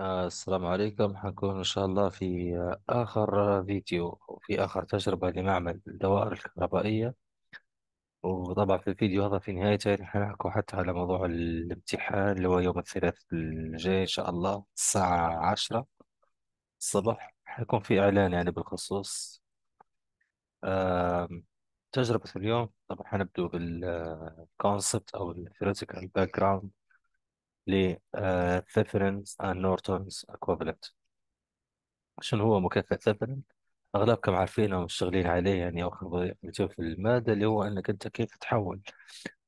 السلام عليكم حنكون إن شاء الله في آخر فيديو وفي آخر تجربة لمعمل الدوائر الكهربائية وطبعا في الفيديو هذا في نهايته حنحكوا حتى على موضوع الامتحان اللي هو يوم الثلاث الجاي إن شاء الله الساعة عشرة الصبح حيكون في إعلان يعني بالخصوص تجربة اليوم طبعا حنبدو بالكونسبت أو الثيوريتيكال باك جراوند ل ثيفرنز اند نورتونز اكوفلنت شنو هو مكافئ ثيفرن اغلبكم عارفينه ومشتغلين عليه يعني او خبرتوه في يعني الماده اللي هو انك انت كيف تحول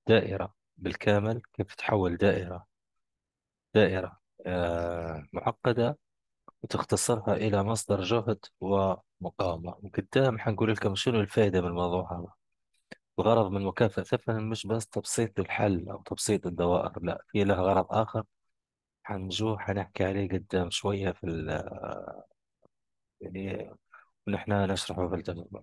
دائره بالكامل كيف تحول دائره دائره آه معقده وتختصرها الى مصدر جهد ومقاومه وقدام حنقول لكم شنو الفائده من الموضوع هذا الغرض من مكافأة الثمن مش بس تبسيط الحل أو تبسيط الدوائر لا في له غرض آخر حنجوه حنحكي عليه قدام شوية في ال آه، يعني ونحن نشرحه في التجربة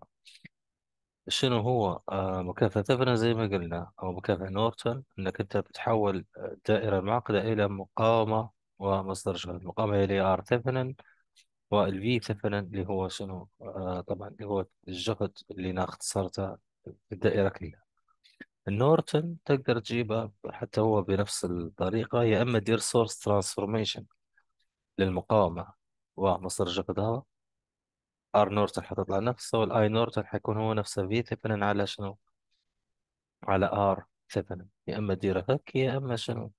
شنو هو آه، مكافأة تفنة زي ما قلنا أو مكافأة نورتون إنك أنت بتحول الدائرة المعقدة إلى مقاومة ومصدر جهد المقاومة هي ال R ثفنن والفي ثفنن اللي هو شنو آه، طبعا اللي هو الجهد اللي أنا اختصرته الدائرة كلها النورتن تقدر تجيبه حتى هو بنفس الطريقة يا إما دير سورس ترانسفورميشن للمقاومة ومصدر جهدها ار نورتن حتطلع نفسه والاي نورتن حيكون هو نفسه في ثيفنن على شنو على ار ثيفنن يا اما ديره هيك يا اما شنو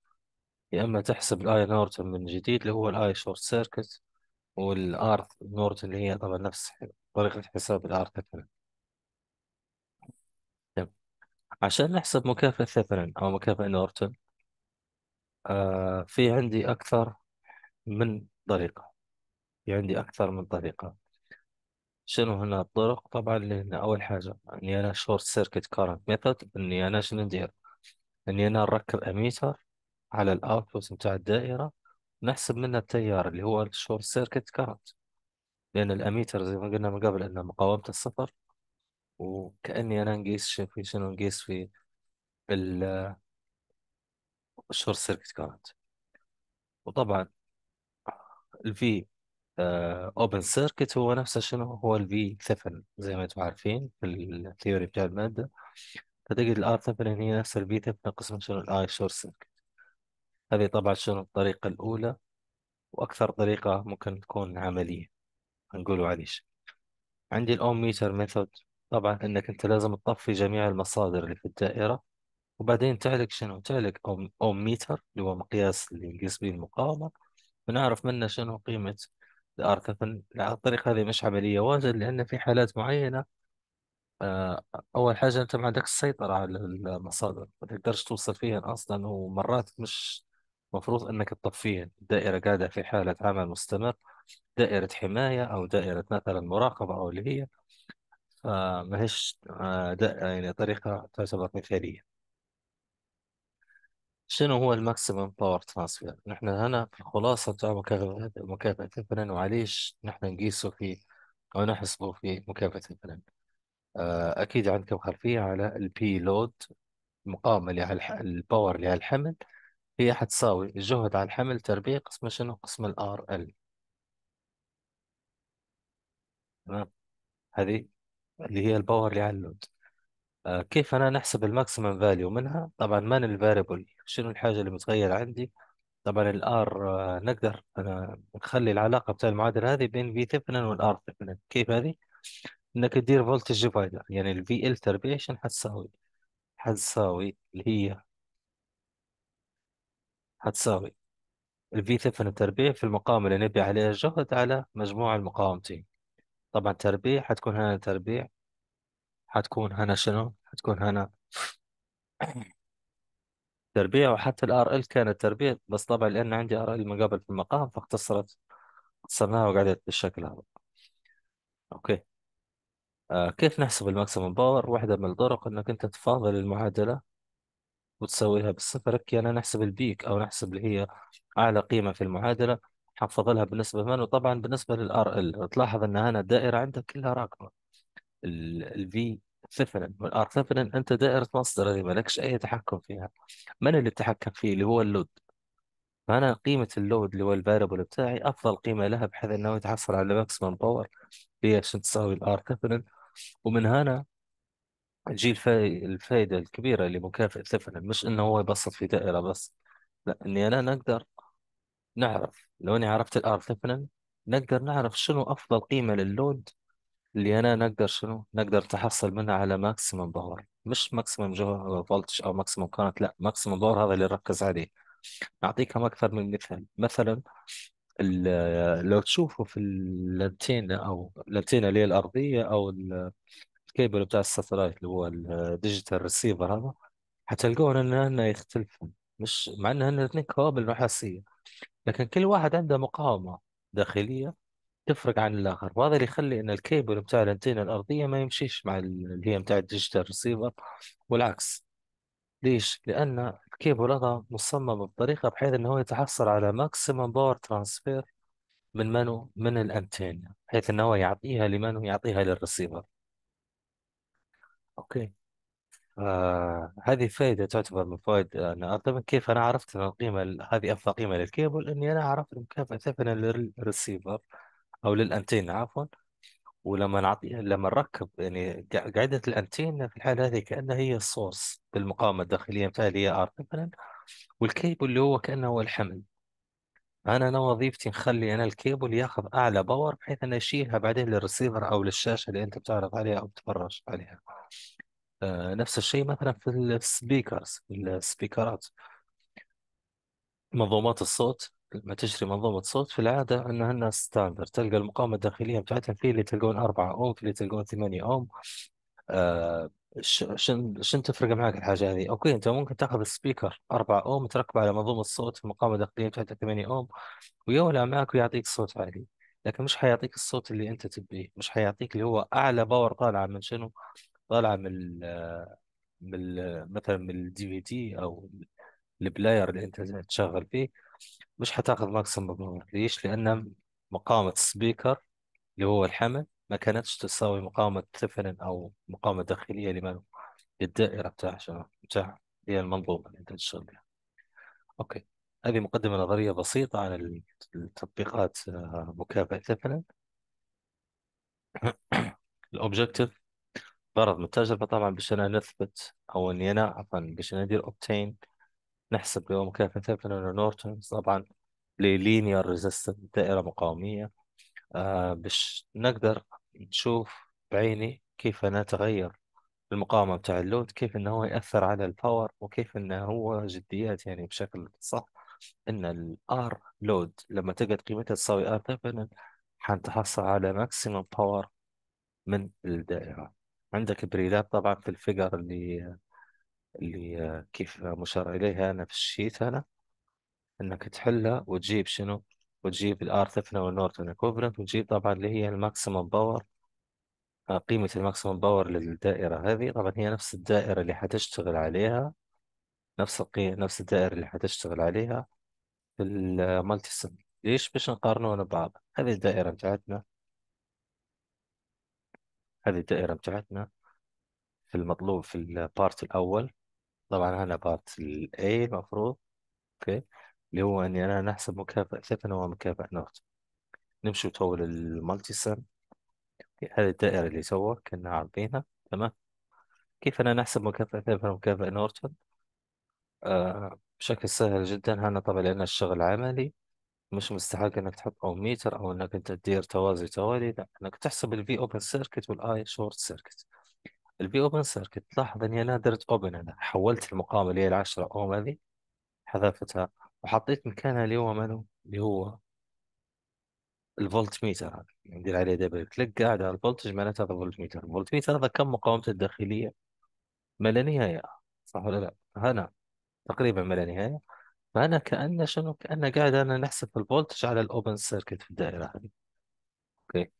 يا اما تحسب الاي نورتن من جديد اللي هو الاي شورت سيركت والار نورتن اللي هي طبعا نفس طريقة حساب الار ثيفنن عشان نحسب مكافأة ثيفلين أو مكافأة نورتون آه في عندي أكثر من طريقة في عندي أكثر من طريقة شنو هنا الطرق طبعا اللي هنا أول حاجة إني أنا شورت سيركت كارنت ميثود إني أنا شنو ندير إني أنا نركب أميتر على الأوتبوت متاع الدائرة نحسب منه التيار اللي هو الشورت سيركت كارنت لأن الأميتر زي ما قلنا من قبل أن مقاومته الصفر وكأني أنا نقيس في شنو نقيس في ال- الشورت سيركت كانت وطبعا الفي اوبن آه، سيركت هو نفسه شنو هو الفي ثفن زي ما انتم عارفين في الثيوري بتاع المادة فتجد الار ثفن هي نفس الفي ثفن قسم شنو الاي شورت سيركت هذه طبعا شنو الطريقة الأولى وأكثر طريقة ممكن تكون عملية هنقولوا عليش عندي الأوم ميتر ميثود طبعا انك انت لازم تطفي جميع المصادر اللي في الدائرة وبعدين تعلق شنو تعلق اوم اوم ميتر اللي هو مقياس اللي نقيس به المقاومة ونعرف منه شنو قيمة الارتفن على الطريقة هذه مش عملية واجد لان في حالات معينة آه، اول حاجة انت ما عندك السيطرة على المصادر ما تقدرش توصل فيها اصلا ومرات مش مفروض انك تطفيها الدائرة قاعدة في حالة عمل مستمر دائرة حماية أو دائرة مثلا مراقبة أو اللي هي ما هيش آه، يعني طريقة تعتبر مثالية شنو هو الماكسيمم باور ترانسفير؟ نحن هنا في الخلاصة بتاع مكافأة مكافأة الفنان وعليش نحن نقيسه في أو نحسبه في مكافأة الفنان آه، أكيد عندكم خلفية على البي لود المقاومة اللي على الباور اللي على الحمل هي حتساوي الجهد على الحمل تربيع قسم شنو قسم الار ال تمام هذه اللي هي الباور لعلود آه، كيف انا نحسب الماكسيمم فاليو منها طبعا مان الفاريبل شنو الحاجه اللي متغير عندي طبعا الار آه، نقدر انا نخلي العلاقه بتاع المعادله هذه بين في ثيفنن والار ثيفنن كيف هذه انك تدير فولتج ديفايدر يعني الفي ال تربيع حتساوي حتساوي اللي هي حتساوي الفي ثيفنن تربيع في المقاومه اللي نبي عليها الجهد على مجموع المقاومتين طبعا تربيع حتكون هنا تربيع حتكون هنا شنو حتكون هنا تربيع وحتى الار ال كانت تربيع بس طبعا لان عندي ار ال مقابل في المقام فاختصرت اختصرناها وقعدت بالشكل هذا اوكي آه كيف نحسب الماكسيمم باور واحدة من الطرق انك انت تفاضل المعادلة وتسويها بالصفر كي انا نحسب البيك او نحسب اللي هي اعلى قيمة في المعادلة حفظ لها بالنسبة لمن وطبعا بالنسبة للار ال تلاحظ ان هنا الدائرة عندك كلها راكبة ال في ثفنن والار ثفنن انت دائرة مصدر هذه مالكش اي تحكم فيها من اللي تحكم فيه اللي هو اللود فانا قيمة اللود اللي هو الفاريبل بتاعي افضل قيمة لها بحيث انه يتحصل على ماكسيمم باور هي عشان تساوي الار ثفنن ومن هنا تجي الفائدة الكبيرة اللي مكافئ ثفنن مش انه هو يبسط في دائرة بس لا اني انا نقدر نعرف لو اني عرفت الار تفنن نقدر نعرف شنو افضل قيمه للود اللي انا نقدر شنو نقدر تحصل منها على ماكسيمم باور مش ماكسيمم فولتج او ماكسيمم كانت لا ماكسيمم باور هذا اللي نركز عليه اعطيكم اكثر من مثال مثلا لو تشوفوا في اللانتينا او اللانتينا اللي هي الارضيه او الكيبل بتاع الساتلايت اللي هو الديجيتال ريسيفر هذا حتلقون ان يختلفون مش مع ان الاثنين كوابل نحاسيه لكن كل واحد عنده مقاومة داخلية تفرق عن الآخر وهذا اللي يخلي إن الكيبل بتاع الأنتينة الأرضية ما يمشيش مع اللي هي بتاع الديجيتال ريسيفر والعكس ليش؟ لأن الكيبل هذا مصمم بطريقة بحيث أنه يتحصل على ماكسيمم باور ترانسفير من منو؟ من الأنتينة بحيث أنه يعطيها لمنو؟ يعطيها للريسيفر أوكي آه هذه فائدة تعتبر من فوائد أنا أرتبط كيف أنا عرفت أن القيمة هذه أفضل قيمة للكيبل أني أنا عرفت مكافأة ثمن للريسيفر أو للأنتين عفوا ولما نعطي لما نركب يعني قاعدة الأنتين في الحالة هذه كأنها هي السورس بالمقاومة الداخلية متاعها هي ار مثلا والكيبل اللي هو كأنه هو الحمل أنا أنا وظيفتي نخلي أنا الكيبل ياخذ أعلى باور بحيث أن أشيلها بعدين للريسيفر أو للشاشة اللي أنت بتعرض عليها أو بتفرج عليها آه، نفس الشيء مثلا في السبيكرز السبيكرات منظومات الصوت لما تشتري منظومة صوت في العادة أنهن ستاندر تلقى المقاومة الداخلية بتاعتها في اللي تلقون أربعة أوم في اللي تلقون ثمانية أوم آه شن شن تفرق معك الحاجة هذه أوكي أنت ممكن تاخذ السبيكر أربعة أوم تركبه على منظومة الصوت في المقاومة الداخلية بتاعتها ثمانية أوم ويولع معك ويعطيك صوت عالي لكن مش حيعطيك الصوت اللي أنت تبيه مش حيعطيك اللي هو أعلى باور طالعة من شنو طالعه من الـ من الـ مثلا من الدي في دي او البلاير اللي انت تشغل فيه مش حتاخذ ماكسيمم ليش لان مقاومه السبيكر اللي هو الحمل ما كانتش تساوي مقاومه تفلن او مقاومه داخليه لمن للدائره بتاع بتاع هي المنظومه اللي انت تشتغل بها اوكي هذه مقدمه نظريه بسيطه عن التطبيقات آه، مكافاه تفلن الاوبجكتيف غرض من التجربة طبعا باش أنا نثبت أو إني أنا عفوا باش أنا ندير أوبتين نحسب اللي هو مكافأة ثابتة نورتون طبعا للينير ريزيستنت دائرة مقاومية آه باش نقدر نشوف بعيني كيف أنا تغير المقاومة بتاع اللود كيف إنه هو يأثر على الباور وكيف إنه هو جديات يعني بشكل صح إن الآر لود لما تقعد قيمتها تساوي آر ثابتة حنتحصل على ماكسيموم باور من الدائرة عندك بريدات طبعا في الفقر اللي اللي آه، كيف مشار إليها أنا في الشيت أنا إنك تحلها وتجيب شنو وتجيب الآر ثفنة والنورتون إكوفلنت وتجيب طبعا اللي هي الماكسيمم باور آه، قيمة الماكسيمم باور للدائرة هذه طبعا هي نفس الدائرة اللي حتشتغل عليها نفس القي... نفس الدائرة اللي حتشتغل عليها في المالتي آه، سيم ليش باش نقارنوها ببعض هذه الدائرة بتاعتنا هذه الدائرة بتاعتنا في المطلوب في البارت الأول طبعا هنا بارت ال A المفروض أوكي اللي هو إني أنا نحسب مكافأة ثفن ومكافأة نوت نمشي طول المالتي سم هذه الدائرة اللي سوا كنا عارفينها تمام كيف أنا نحسب مكافأة ثفن ومكافأة نورتون آه بشكل سهل جدا هنا طبعا لأن الشغل عملي مش مستحق انك تحط اوميتر او انك انت تدير توازي توالي لا انك تحسب البي اوبن سيركت والاي شورت سيركت البي اوبن سيركت تلاحظ اني انا درت اوبن انا حولت المقاومه اللي هي 10 اوم هذه حذفتها وحطيت مكانها اللي هو منو اللي هو الفولت ميتر هذا ندير عليه دبل كليك قاعد على الفولتج معناته هذا فولت ميتر الفولت ميتر هذا كم مقاومته الداخليه ما لا نهايه صح ولا لا هنا تقريبا ما لا نهايه فانا كانه شنو كانه قاعد انا نحسب الفولتج على الاوبن سيركت في الدائره هذه اوكي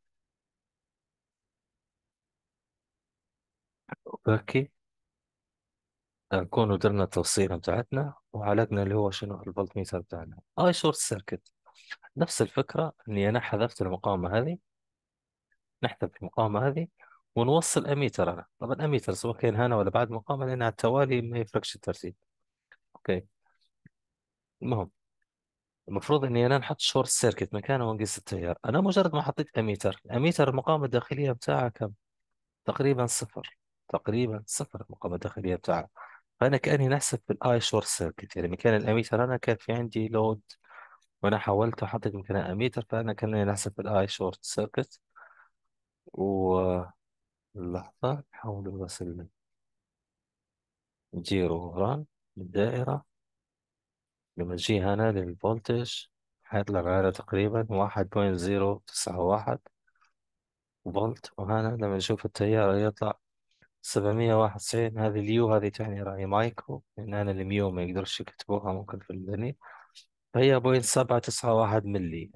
اوكي نكون درنا التوصيله بتاعتنا وعالجنا اللي هو شنو الفولت ميتر بتاعنا اي شورت سيركت نفس الفكره اني انا حذفت المقاومه هذه نحذف المقاومه هذه ونوصل اميتر انا طبعا اميتر سواء كان هنا ولا بعد مقاومه لان على التوالي ما يفرقش الترتيب اوكي المهم المفروض اني انا نحط شورت سيركت مكانه ونقيس التيار انا مجرد ما حطيت اميتر الاميتر المقاومه الداخليه بتاعها كم تقريبا صفر تقريبا صفر المقاومه الداخليه بتاعها فانا كاني نحسب بالاي شورت سيركت يعني مكان الاميتر انا كان في عندي لود وانا حاولت احدد مكان الاميتر فانا كاني نحسب بالاي شورت سيركت و لحظة نحاول نوصل جيرو ران الدائرة لما نجي هنا للفولتج حيطلع معانا تقريبا واحد بوينت زيرو تسعة واحد فولت وهنا لما نشوف التيار يطلع سبعمية واحد وتسعين هذه اليو هذه تعني رأي مايكرو لأن أنا الميو ما يقدرش يكتبوها ممكن في البني فهي بوينت سبعة تسعة واحد ملي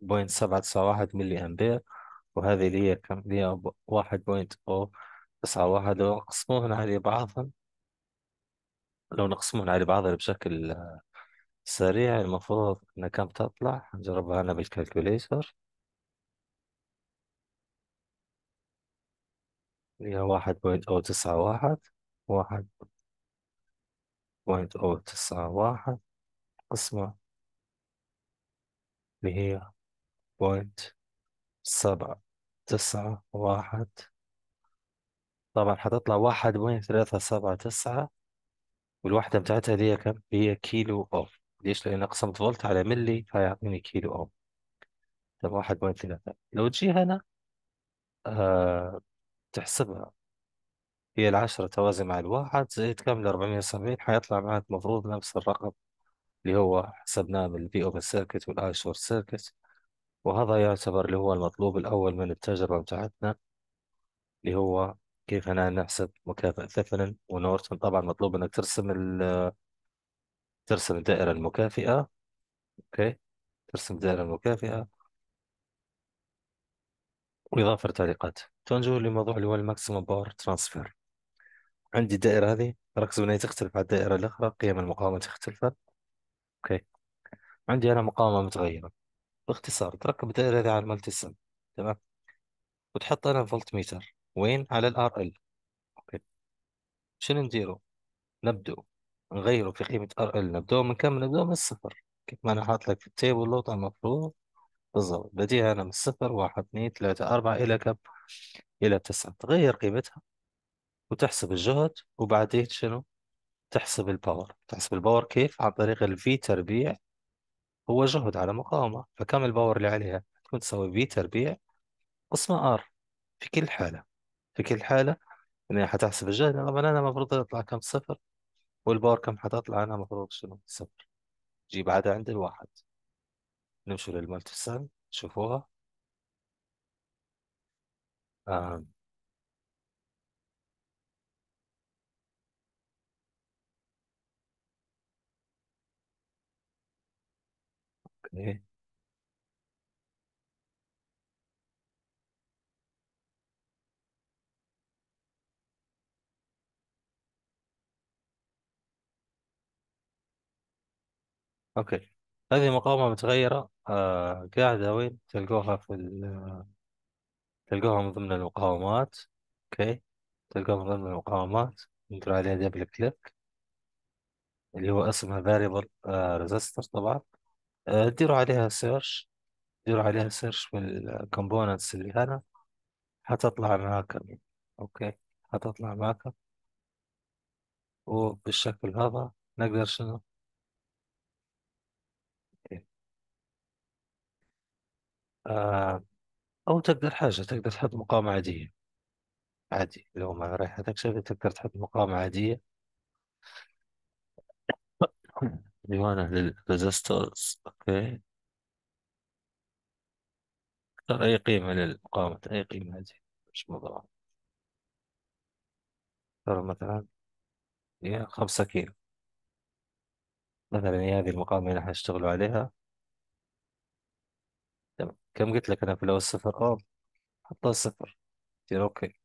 بوينت سبعة تسعة واحد ملي أمبير وهذه اللي هي كم اللي هي واحد بوينت أو تسعة واحد لو نقسموهن على بعضهم لو نقسموهن على بعضهم بشكل سريع المفروض إن كم تطلع نجربها أنا بالكالكوليتر هي واحد بوينت أو تسعة واحد واحد بوينت أو تسعة واحد قسمة اللي هي بوينت سبعة تسعة واحد طبعا حتطلع واحد بوينت ثلاثة سبعة تسعة والوحدة بتاعتها دي كم هي كيلو أوف ليش لأن قسمت فولت على ملي فيعطيني كيلو أوم طب واحد بوينت ثلاثة لو تجي هنا آه تحسبها هي العشرة توازي مع الواحد زائد كم أربعمية وسبعين حيطلع معك المفروض نفس الرقم اللي هو حسبناه من البي اوبن سيركت والاي شورت سيركت وهذا يعتبر اللي هو المطلوب الأول من التجربة بتاعتنا اللي هو كيف هنا نحسب مكافأة ثفلن ونورتون طبعا مطلوب انك ترسم ترسم الدائرة المكافئة أوكي ترسم الدائرة المكافئة وإضافة تعليقات تنجو لموضوع اللي هو الماكسيموم باور ترانسفير عندي الدائرة هذه ركزوا أنها تختلف على الدائرة الأخرى قيم المقاومة تختلف أوكي عندي أنا مقاومة متغيرة باختصار تركب الدائرة هذه على المالتي سم تمام وتحط أنا فولت ميتر وين على الآر ال أوكي شنو نديرو نبدو نغيره في قيمة ار ال نبدأ من كم نبدأ من الصفر كيف ما أنا حاط لك في التيبل لوطا المفروض بالضبط بديها أنا من الصفر واحد اثنين ثلاثة أربعة إلى كم إلى تسعة تغير قيمتها وتحسب الجهد وبعدين شنو تحسب الباور تحسب الباور كيف عن طريق الفي تربيع هو جهد على مقاومة فكم الباور اللي عليها تكون تساوي في تربيع قسمة ار في كل حالة في كل حالة يعني حتحسب الجهد طبعا أنا المفروض يطلع كم صفر والباور كم حتطلع أنا المفروض شنو صفر جيب عدد عند الواحد نمشوا للمالتيسن شوفوها آه. اوكي اوكي هذه مقاومة متغيرة آه قاعدة وين تلقوها في ال... تلقوها من ضمن المقاومات اوكي تلقوها من ضمن المقاومات يمكن عليها دبل كليك اللي هو اسمها variable آه resistor طبعا آه ديروا عليها سيرش ديروا عليها سيرش في الكومبوننتس اللي هنا حتطلع معاكم اوكي حتطلع معاكم وبالشكل هذا نقدر شنو آه، او تقدر حاجه تقدر تحط مقاومه عاديه عادي لو ما ريحتكش تقدر تحط مقاومه عاديه ديوانه للريزستورز اوكي ترى اي قيمه للمقاومه اي قيمه عاديه مش مضره ترى مثلا هي خمسة كيلو مثلا هي هذه المقاومه اللي حنشتغلوا عليها كم قلت لك انا في الاول صفر اه حطها صفر قلت اوكي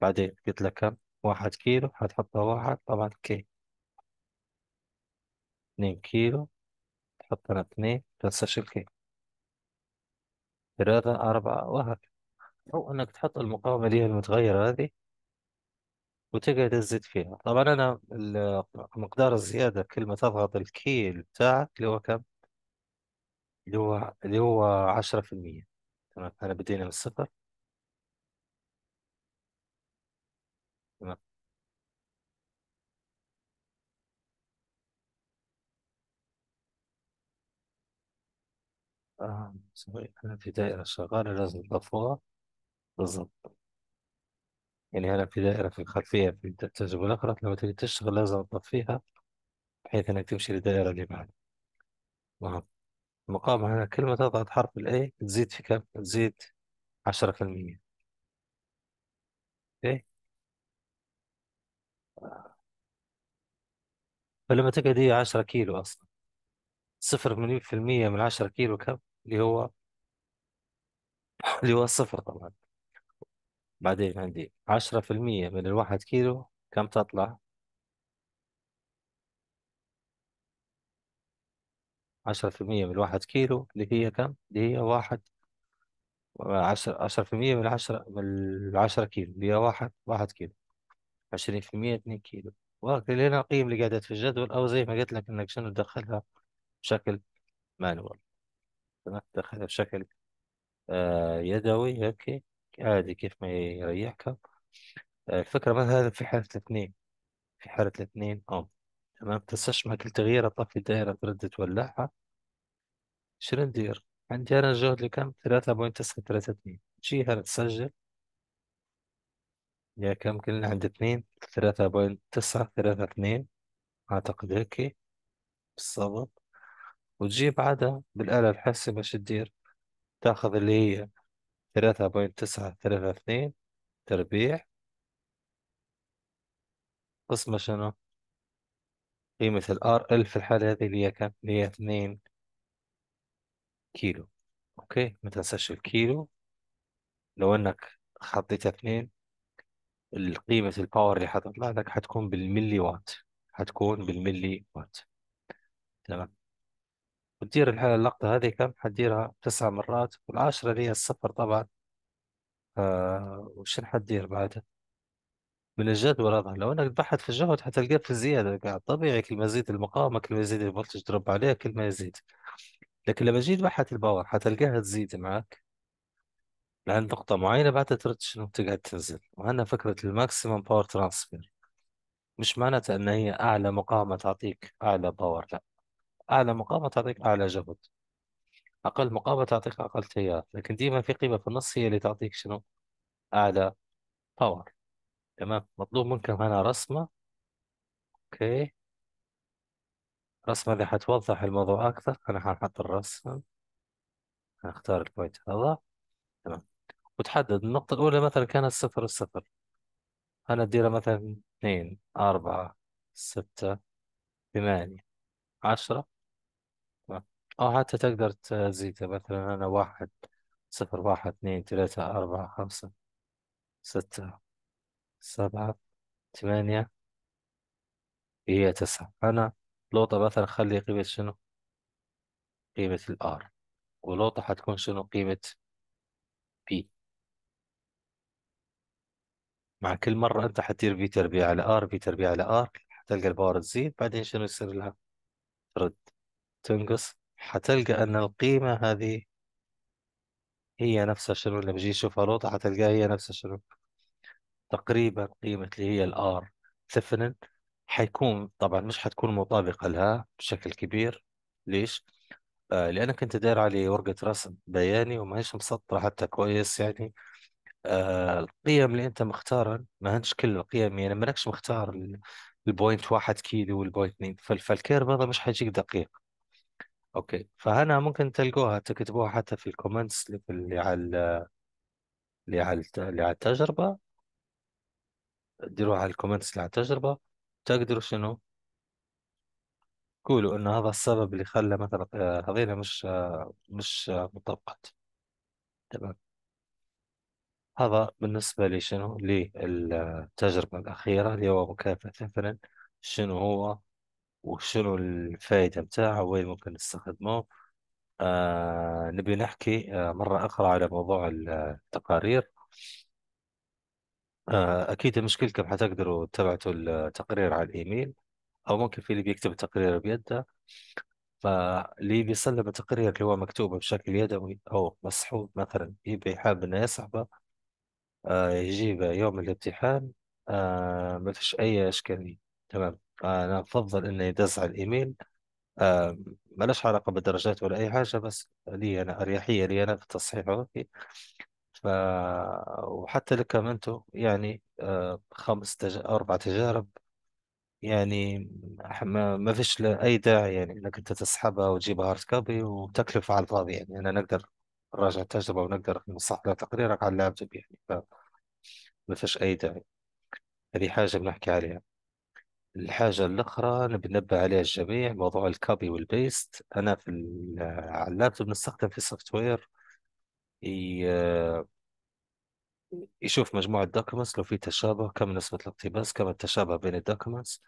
بعدين قلت لك كم واحد كيلو حتحطها واحد طبعا كي اثنين كيلو تحط انا اثنين تنساش الكي ثلاثة أربعة وهكذا أو أنك تحط المقاومة هي المتغيرة هذه وتقعد تزيد فيها طبعا أنا مقدار الزيادة كل ما تضغط الكيل بتاعك اللي هو كم اللي هو اللي هو المية تمام احنا بدينا من الصفر تمام آه. سوري. أنا في دائرة شغالة لازم تضفوها بالظبط يعني أنا في دائرة في الخلفية في التجربة الأخرى لما تيجي تشتغل لازم تضفيها بحيث إنك تمشي للدائرة اللي بعدها المقام هنا ما تضغط حرف الـ A تزيد في كم؟ تزيد 10% إيه؟ فلما تقعد هي 10 كيلو أصلا صفر في المية من 10 كيلو كم؟ اللي هو اللي هو الصفر طبعا بعدين عندي 10% من الواحد كيلو كم تطلع؟ عشرة في المية من واحد كيلو اللي هي كم؟ اللي هي واحد عشرة عشرة في المية من عشرة من العشرة كيلو اللي هي واحد واحد كيلو عشرين في المية اتنين كيلو وهكذا هنا القيم اللي قاعدة في الجدول أو زي ما قلت لك إنك شنو تدخلها بشكل مانوال تمام تدخلها بشكل آه يدوي هيك عادي كيف ما يريحك آه، الفكرة مثلا هذا في حالة الاثنين في حالة الاثنين أم تمام تنساش مع كل تغيير أطفي الدائرة ترد تولعها شنو ندير عندي أنا الجهد اللي كم ثلاثة بوينت تسعة ثلاثة اثنين جهة تسجل يا كم كلنا عند اثنين ثلاثة بوينت تسعة ثلاثة اثنين أعتقد هيك بالضبط وتجيب عدد بالآلة الحاسبة شو تدير تاخذ اللي هي ثلاثة بوينت تسعة ثلاثة اثنين تربيع قسمة شنو قيمة ال RL في الحالة هذه اللي هي كم؟ اللي هي 2 كيلو أوكي ما تنساش الكيلو لو إنك حطيتها 2 قيمة الباور اللي حتطلع لك حتكون بالملي وات حتكون بالملي وات تمام وتدير الحالة اللقطة هذه كم حديرها تسع مرات والعاشرة اللي هي الصفر طبعا آه وش حدير بعدها من الجدول هذا لو انك تبحث في الجهد حتلقاه في الزياده قاعد طبيعي كل ما يزيد المقاومه كل ما يزيد الفولتج تضرب عليه كل ما يزيد لكن لما تجي تبحث الباور حتلقاها تزيد معك لعند نقطة معينة بعدها ترد شنو تقعد تنزل وهنا فكرة الماكسيمم باور ترانسفير مش معناتها ان هي اعلى مقاومة تعطيك اعلى باور لا اعلى مقاومة تعطيك اعلى جهد اقل مقاومة تعطيك اقل تيار لكن ديما في قيمة في النص هي اللي تعطيك شنو اعلى باور تمام مطلوب منكم هنا رسمة اوكي رسمة اللي حتوضح الموضوع أكثر أنا حنحط الرسمة هنختار البوينت هذا تمام وتحدد النقطة الأولى مثلا كانت صفر صفر أنا أديرها مثلا اثنين أربعة ستة ثمانية عشرة تمام أو حتى تقدر تزيدها مثلا أنا واحد صفر واحد اثنين ثلاثة أربعة خمسة ستة سبعة ثمانية هي تسعة أنا لوطة مثلا خلي قيمة شنو قيمة R ولوطة حتكون شنو قيمة P مع كل مرة أنت حتدير V تربيع على R V تربيع على R حتلقى الباور تزيد بعدين شنو يصير لها رد تنقص حتلقى أن القيمة هذه هي نفسها شنو لما نجي نشوفها لوطة حتلقاها هي نفسها شنو تقريبا قيمة اللي هي الار سفنن حيكون طبعا مش حتكون مطابقة لها بشكل كبير ليش؟ آه لأنك كنت داير علي ورقة رسم بياني وما هيش مسطرة حتى كويس يعني آه القيم اللي أنت مختارها ما هنش كل القيم يعني ما لكش مختار البوينت واحد كيلو والبوينت اثنين فالكيرف هذا مش حيجيك دقيق اوكي فهنا ممكن تلقوها تكتبوها حتى في الكومنتس اللي على اللي على اللي على التجربة ديروها على الكومنتس على التجربة تقدروا شنو قولوا إنه هذا السبب اللي خلى مثلا آه، هذينا مش آه، مش آه، مطبقات تمام هذا بالنسبة لي شنو للتجربة الأخيرة اللي هو مكافأة مثلا شنو هو وشنو الفائدة بتاعه وين ممكن نستخدمه آه نبي نحكي آه مرة أخرى على موضوع التقارير آه، اكيد مشكلتكم حتقدروا تبعتوا التقرير على الايميل او ممكن في اللي بيكتب التقرير بيده فاللي بيسلم التقرير اللي هو مكتوب بشكل يدوي او مصحوب مثلا يبي حاب انه يسحبه آه، يجيبه يوم الامتحان آه، ما فيش اي اشكاليه تمام انا افضل انه يدز على الايميل ما ملهاش علاقه بالدرجات ولا اي حاجه بس لي انا اريحيه لي انا في التصحيح ف وحتى لكامنتو يعني آه، خمس تج... أربع تجارب يعني ما, ما فيش أي داعي يعني إنك أنت تسحبها وتجيبها هارد كوبي وتكلفة على الفاضي يعني أنا نقدر نراجع التجربة ونقدر نصح لها تقريرك على اللابتوب يعني فما فيش أي داعي هذه حاجة بنحكي عليها الحاجة الأخرى اللي بنبه عليها الجميع موضوع الكوبي والبيست أنا في ال- على اللابتوب نستخدم في سوفت وير يشوف مجموعة دوكيومنتس لو في تشابه كم نسبة الاقتباس كم التشابه بين الدوكيومنتس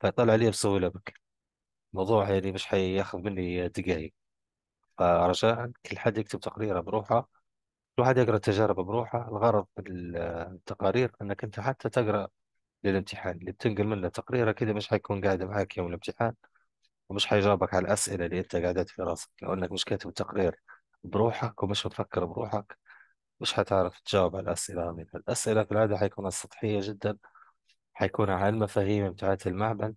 فيطلع لي بسهولة بك الموضوع يعني مش حياخذ مني دقايق فرجاء كل حد يكتب تقريره بروحه كل واحد يقرأ التجارب بروحه الغرض من التقارير أنك أنت حتى تقرأ للامتحان اللي بتنقل منه تقريره كذا مش حيكون قاعد معاك يوم الامتحان ومش حيجاوبك على الأسئلة اللي أنت قاعدة في راسك لو أنك مش كاتب تقرير بروحك ومش متفكر بروحك مش حتعرف تجاوب على الأسئلة هذه الأسئلة في العادة حيكون سطحية جدا حيكون على المفاهيم بتاعت المعمل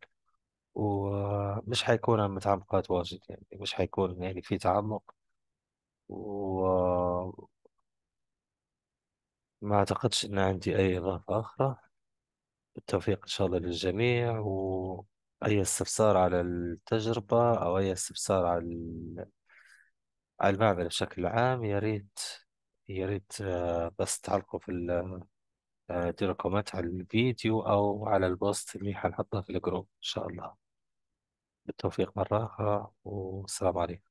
ومش حيكون عن متعمقات واجد يعني مش حيكون يعني في تعمق وما أعتقدش إن عندي أي إضافة أخرى بالتوفيق إن شاء الله للجميع وأي استفسار على التجربة أو أي استفسار على المعمل بشكل عام يا ريت يا ريت آه، بس تعلقوا في ال- آه، كومنت على الفيديو أو على البوست اللي حنحطه في الجروب إن شاء الله بالتوفيق مرة آخرى والسلام عليكم